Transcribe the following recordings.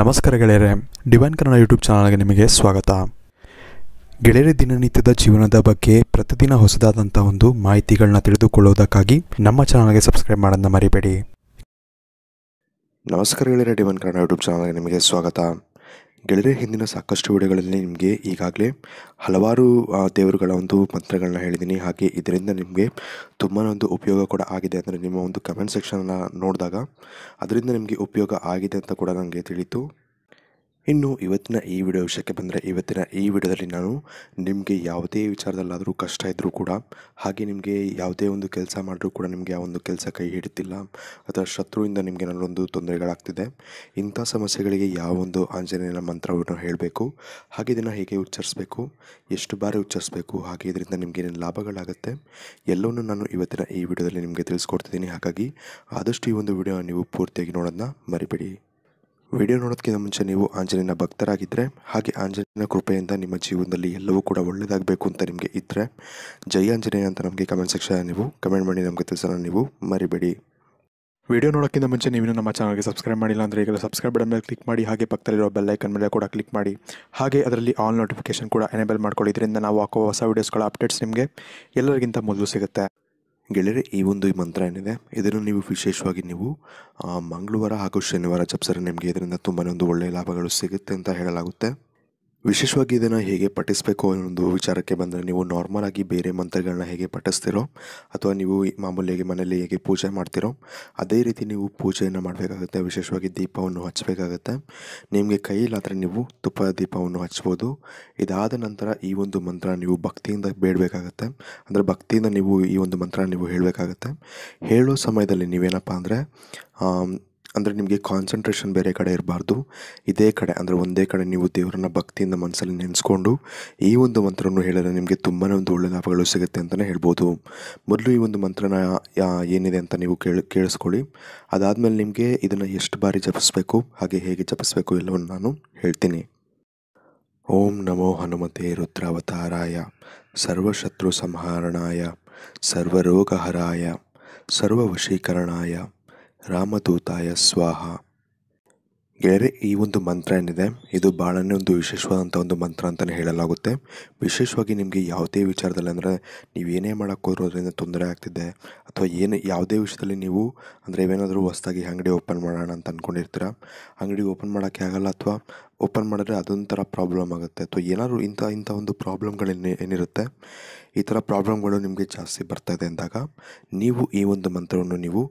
ನಮಸ್ಕಾರ ಗೆಳೆಯರೆ divine Kannada YouTube ಚಾನಲ್ಗೆ ನಿಮಗೆ ಸ್ವಾಗತ ಗೆಳೆಯರ ದಿನನಿತ್ಯದ ಜೀವನದ ಬಗ್ಗೆ ಪ್ರತಿದಿನ ಹೊಸದಾದಂಥ ಒಂದು ಮಾಹಿತಿಗಳನ್ನ ತಿಳಿದುಕೊಳ್ಳುವುದಕ್ಕಾಗಿ ನಮ್ಮ ಚಾನಲ್ಗೆ ಸಬ್ಸ್ಕ್ರೈಬ್ ಮಾಡೋದನ್ನ ಮರಿಬೇಡಿ ನಮಸ್ಕಾರ ಗೆಳೆಯರೆ ಡಿವೈನ್ ಕನ್ನಡ ಯೂಟ್ಯೂಬ್ ಚಾನಲ್ಗೆ ನಿಮಗೆ ಸ್ವಾಗತ ಗೆಳೆಯರೆ ಹಿಂದಿನ ಸಾಕಷ್ಟು ವಿಡಿಯೋಗಳಲ್ಲಿ ನಿಮಗೆ ಈಗಾಗಲೇ ಹಲವಾರು ದೇವರುಗಳ ಒಂದು ಮಂತ್ರಗಳನ್ನ ಹೇಳಿದ್ದೀನಿ ಹಾಗೆ ಇದರಿಂದ ನಿಮಗೆ ತುಂಬಾ ಒಂದು ಉಪಯೋಗ ಕೂಡ ಆಗಿದೆ ಅಂದರೆ ನಿಮ್ಮ ಒಂದು ಕಮೆಂಟ್ ಸೆಕ್ಷನ್ನ ನೋಡಿದಾಗ ಅದರಿಂದ ನಿಮಗೆ ಉಪಯೋಗ ಆಗಿದೆ ಅಂತ ಕೂಡ ನನಗೆ ತಿಳಿತು ಇನ್ನು ಇವತ್ತಿನ ಈ ವಿಡಿಯೋ ವಿಷಯಕ್ಕೆ ಬಂದರೆ ಇವತ್ತಿನ ಈ ವಿಡಿಯೋದಲ್ಲಿ ನಾನು ನಿಮಗೆ ಯಾವುದೇ ವಿಚಾರದಲ್ಲಾದರೂ ಕಷ್ಟ ಇದ್ದರೂ ಕೂಡ ಹಾಗೆ ನಿಮಗೆ ಯಾವುದೇ ಒಂದು ಕೆಲಸ ಮಾಡಿದ್ರೂ ಕೂಡ ನಿಮಗೆ ಆ ಒಂದು ಕೆಲಸ ಕೈ ಹಿಡಿತಿಲ್ಲ ಅಥವಾ ಶತ್ರುವಿಂದ ನಿಮಗೆ ನಾನೊಂದು ತೊಂದರೆಗಳಾಗ್ತಿದೆ ಇಂಥ ಸಮಸ್ಯೆಗಳಿಗೆ ಯಾವ ಒಂದು ಆಂಜನೇಯನ ಮಂತ್ರವನ್ನು ಹೇಳಬೇಕು ಹಾಗೆ ಇದನ್ನು ಹೇಗೆ ಉಚ್ಚರಿಸಬೇಕು ಎಷ್ಟು ಬಾರಿ ಉಚ್ಚರಿಸಬೇಕು ಹಾಗೆ ಇದರಿಂದ ನಿಮಗೆ ಲಾಭಗಳಾಗುತ್ತೆ ಎಲ್ಲವನ್ನೂ ನಾನು ಇವತ್ತಿನ ಈ ವಿಡಿಯೋದಲ್ಲಿ ನಿಮಗೆ ತಿಳಿಸ್ಕೊಡ್ತಿದ್ದೀನಿ ಹಾಗಾಗಿ ಆದಷ್ಟು ಈ ಒಂದು ವಿಡಿಯೋ ನೀವು ಪೂರ್ತಿಯಾಗಿ ನೋಡೋದನ್ನ ಮರಿಬೇಡಿ ವಿಡಿಯೋ ನೋಡೋದಕ್ಕಿಂತ ಮುಂಚೆ ನೀವು ಆಂಜನೇಯನ ಭಕ್ತರಾಗಿದ್ದರೆ ಹಾಗೆ ಆಂಜನೇಯನ ಕೃಪೆಯಿಂದ ನಿಮ್ಮ ಜೀವನದಲ್ಲಿ ಎಲ್ಲವೂ ಕೂಡ ಒಳ್ಳೆಯದಾಗಬೇಕು ಅಂತ ನಿಮಗೆ ಇದ್ದರೆ ಜೈ ಆಂಜನೇಯ ಅಂತ ನಮಗೆ ಕಮೆಂಟ್ ಸೆಕ್ಷನ್ ನೀವು ಕಮೆಂಟ್ ಮಾಡಿ ನಮಗೆ ತಿಳಿಸೋಣ ನೀವು ಮರಿಬೇಡಿ ವಿಡಿಯೋ ನೋಡೋಕ್ಕಿಂತ ಮುಂಚೆ ನೀವು ನಮ್ಮ ಚಾನಲ್ಗೆ ಸಬ್ಸ್ಕ್ರೈಬ್ ಮಾಡಿಲ್ಲ ಅಂದರೆ ಈಗ ಸಬ್ಸ್ಕ್ರೈಬ್ ಬಟನ್ ಮೇಲೆ ಕ್ಲಿಕ್ ಮಾಡಿ ಹಾಗೆ ಪಕ್ಕದಲ್ಲಿರೋ ಬೆಲ್ಲೈಕನ್ ಮೇಲೆ ಕೂಡ ಕ್ಲಿಕ್ ಮಾಡಿ ಹಾಗೆ ಅದರಲ್ಲಿ ಆಲ್ ನೋಟಿಫಿಕೇಶನ್ ಕೂಡ ಎನೇಬಲ್ ಮಾಡ್ಕೊಳ್ಳಿ ಇದರಿಂದ ನಾವು ಹಾಕೋ ಹೊಸ ವೀಡಿಯೋಸ್ಗಳ ಅಪ್ಡೇಟ್ಸ್ ನಿಮಗೆ ಎಲ್ಲರಿಗಿಂತ ಮೊದಲು ಸಿಗುತ್ತೆ ಗೆಳೆಯರೆ ಈ ಒಂದು ಈ ಮಂತ್ರ ಏನಿದೆ ಇದನ್ನು ನೀವು ವಿಶೇಷವಾಗಿ ನೀವು ಮಂಗಳವಾರ ಹಾಗೂ ಶನಿವಾರ ಜಪಿಸಿದ್ರೆ ನಿಮಗೆ ಇದರಿಂದ ತುಂಬಾ ಒಂದು ಒಳ್ಳೆಯ ಲಾಭಗಳು ಸಿಗುತ್ತೆ ಅಂತ ಹೇಳಲಾಗುತ್ತೆ ವಿಶೇಷವಾಗಿ ಇದನ್ನು ಹೇಗೆ ಪಠಿಸಬೇಕು ಒಂದು ವಿಚಾರಕ್ಕೆ ಬಂದರೆ ನೀವು ನಾರ್ಮಲ್ ಆಗಿ ಬೇರೆ ಮಂತ್ರಗಳನ್ನ ಹೇಗೆ ಪಠಿಸ್ತಿರೋ ಅಥವಾ ನೀವು ಮಾಮೂಲಿಯಾಗಿ ಮನೆಯಲ್ಲಿ ಹೇಗೆ ಪೂಜೆ ಮಾಡ್ತಿರೋ ಅದೇ ರೀತಿ ನೀವು ಪೂಜೆಯನ್ನು ಮಾಡಬೇಕಾಗುತ್ತೆ ವಿಶೇಷವಾಗಿ ದೀಪವನ್ನು ಹಚ್ಚಬೇಕಾಗುತ್ತೆ ನಿಮಗೆ ಕೈಯಲ್ಲಾದರೆ ನೀವು ತುಪ್ಪ ದೀಪವನ್ನು ಹಚ್ಬೋದು ಇದಾದ ನಂತರ ಈ ಒಂದು ಮಂತ್ರ ನೀವು ಭಕ್ತಿಯಿಂದ ಬೇಡಬೇಕಾಗತ್ತೆ ಅಂದರೆ ಭಕ್ತಿಯಿಂದ ನೀವು ಈ ಒಂದು ಮಂತ್ರ ನೀವು ಹೇಳಬೇಕಾಗತ್ತೆ ಹೇಳೋ ಸಮಯದಲ್ಲಿ ನೀವೇನಪ್ಪ ಅಂದರೆ ಅಂದರೆ ನಿಮಗೆ ಕಾನ್ಸಂಟ್ರೇಷನ್ ಬೇರೆ ಕಡೆ ಇರಬಾರ್ದು ಇದೇ ಕಡೆ ಅಂದರೆ ಒಂದೇ ಕಡೆ ನೀವು ದೇವರನ್ನ ಭಕ್ತಿಯಿಂದ ಮನಸ್ಸಲ್ಲಿ ನೆನೆಸ್ಕೊಂಡು ಈ ಒಂದು ಮಂತ್ರವನ್ನು ಹೇಳಿದ್ರೆ ನಿಮಗೆ ತುಂಬಾ ಒಂದು ಒಳ್ಳೆ ಲಾಭಗಳು ಸಿಗುತ್ತೆ ಅಂತಲೇ ಹೇಳ್ಬೋದು ಮೊದಲು ಈ ಒಂದು ಮಂತ್ರನ ಏನಿದೆ ಅಂತ ನೀವು ಕೇಳಿ ಕೇಳಿಸ್ಕೊಳ್ಳಿ ಅದಾದಮೇಲೆ ನಿಮಗೆ ಇದನ್ನು ಎಷ್ಟು ಬಾರಿ ಜಪಿಸ್ಬೇಕು ಹಾಗೆ ಹೇಗೆ ಜಪಿಸ್ಬೇಕು ಎಲ್ಲವನ್ನು ನಾನು ಹೇಳ್ತೀನಿ ಓಂ ನಮೋ ಹನುಮತೆ ರುದ್ರಾವತಾರಾಯ ಸರ್ವಶತ್ರು ಸಂಹರಣಾಯ ಸರ್ವರೋಗಹರಾಯ ಸರ್ವವಶೀಕರಣಾಯ ರಾಮದೂತಾಯ ಸ್ವಾಹ ಗೆಳೆಯರೆ ಈ ಒಂದು ಮಂತ್ರ ಏನಿದೆ ಇದು ಭಾಳನೇ ಒಂದು ವಿಶೇಷವಾದಂಥ ಒಂದು ಮಂತ್ರ ಅಂತಲೇ ಹೇಳಲಾಗುತ್ತೆ ವಿಶೇಷವಾಗಿ ನಿಮಗೆ ಯಾವುದೇ ವಿಚಾರದಲ್ಲಿ ಅಂದರೆ ನೀವು ಏನೇ ಮಾಡೋಕ್ಕೋದ್ರೂ ಅದರಿಂದ ತೊಂದರೆ ಆಗ್ತಿದೆ ಅಥವಾ ಏನು ಯಾವುದೇ ವಿಷಯದಲ್ಲಿ ನೀವು ಅಂದರೆ ಏನಾದರೂ ಹೊಸದಾಗಿ ಅಂಗಡಿ ಓಪನ್ ಮಾಡೋಣ ಅಂತ ಅಂದ್ಕೊಂಡಿರ್ತೀರ ಅಂಗಡಿ ಓಪನ್ ಮಾಡೋಕ್ಕೆ ಆಗಲ್ಲ ಅಥವಾ ಓಪನ್ ಮಾಡಿದ್ರೆ ಅದೊಂಥರ ಪ್ರಾಬ್ಲಮ್ ಆಗುತ್ತೆ ಅಥವಾ ಏನಾದರೂ ಇಂಥ ಇಂಥ ಒಂದು ಪ್ರಾಬ್ಲಮ್ಗಳು ಏನಿರುತ್ತೆ ಈ ಥರ ಪ್ರಾಬ್ಲಮ್ಗಳು ನಿಮಗೆ ಜಾಸ್ತಿ ಬರ್ತಾ ಇದೆ ಅಂದಾಗ ನೀವು ಈ ಒಂದು ಮಂತ್ರವನ್ನು ನೀವು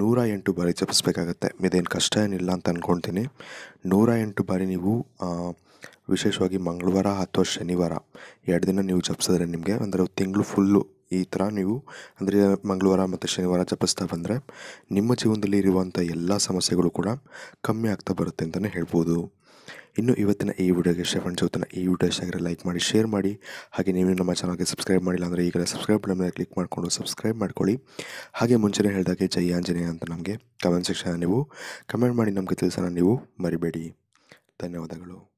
ನೂರ ಎಂಟು ಬಾರಿ ಜಪಿಸ್ಬೇಕಾಗತ್ತೆ ಇದೇನು ಕಷ್ಟ ಏನಿಲ್ಲ ಅಂತ ಅಂದ್ಕೊಳ್ತೀನಿ ನೂರ ಎಂಟು ಬಾರಿ ನೀವು ವಿಶೇಷವಾಗಿ ಮಂಗಳವಾರ ಅಥವಾ ಶನಿವಾರ ಎರಡು ದಿನ ನೀವು ಜಪಿಸಿದ್ರೆ ನಿಮಗೆ ಅಂದರೆ ತಿಂಗಳು ಫುಲ್ಲು ಈ ಥರ ನೀವು ಅಂದರೆ ಮಂಗಳವಾರ ಮತ್ತು ಶನಿವಾರ ಜಪಿಸ್ತಾ ಬಂದರೆ ನಿಮ್ಮ ಜೀವನದಲ್ಲಿ ಇರುವಂಥ ಎಲ್ಲ ಸಮಸ್ಯೆಗಳು ಕೂಡ ಕಮ್ಮಿ ಆಗ್ತಾ ಬರುತ್ತೆ ಅಂತಲೇ ಹೇಳ್ಬೋದು ಇನ್ನು ಇವತ್ತಿನ ಈ ವಿಡಿಯೋಗೆ ಇಷ್ಟ ಫ್ರೆಂಡ್ಸ್ ಇವತ್ತಿನ ಈ ವಿಡಿಯೋ ಇಷ್ಟ ಲೈಕ್ ಮಾಡಿ ಶೇರ್ ಮಾಡಿ ಹಾಗೆ ನೀವು ನಮ್ಮ ಚಾನಲ್ಗೆ ಸಬ್ಸ್ಕ್ರೈಬ್ ಮಾಡಿಲ್ಲ ಅಂದರೆ ಈಗಲೇ ಸಬ್ಸ್ಕ್ರೈಬ್ ಬಟನ್ ಮೇಲೆ ಕ್ಲಿಕ್ ಮಾಡಿಕೊಂಡು ಸಬ್ಸ್ಕ್ರೈಬ್ ಮಾಡ್ಕೊಳ್ಳಿ ಹಾಗೆ ಮುಂಚೆನೇ ಹೇಳಿದಾಗೆ ಜೈ ಆಂಜನೇಯ ಅಂತ ನಮಗೆ ಕಮೆಂಟ್ ಸೆಕ್ಷನ್ ನೀವು ಕಮೆಂಟ್ ಮಾಡಿ ನಮಗೆ ತಿಳಿಸೋಣ ನೀವು ಮರಿಬೇಡಿ ಧನ್ಯವಾದಗಳು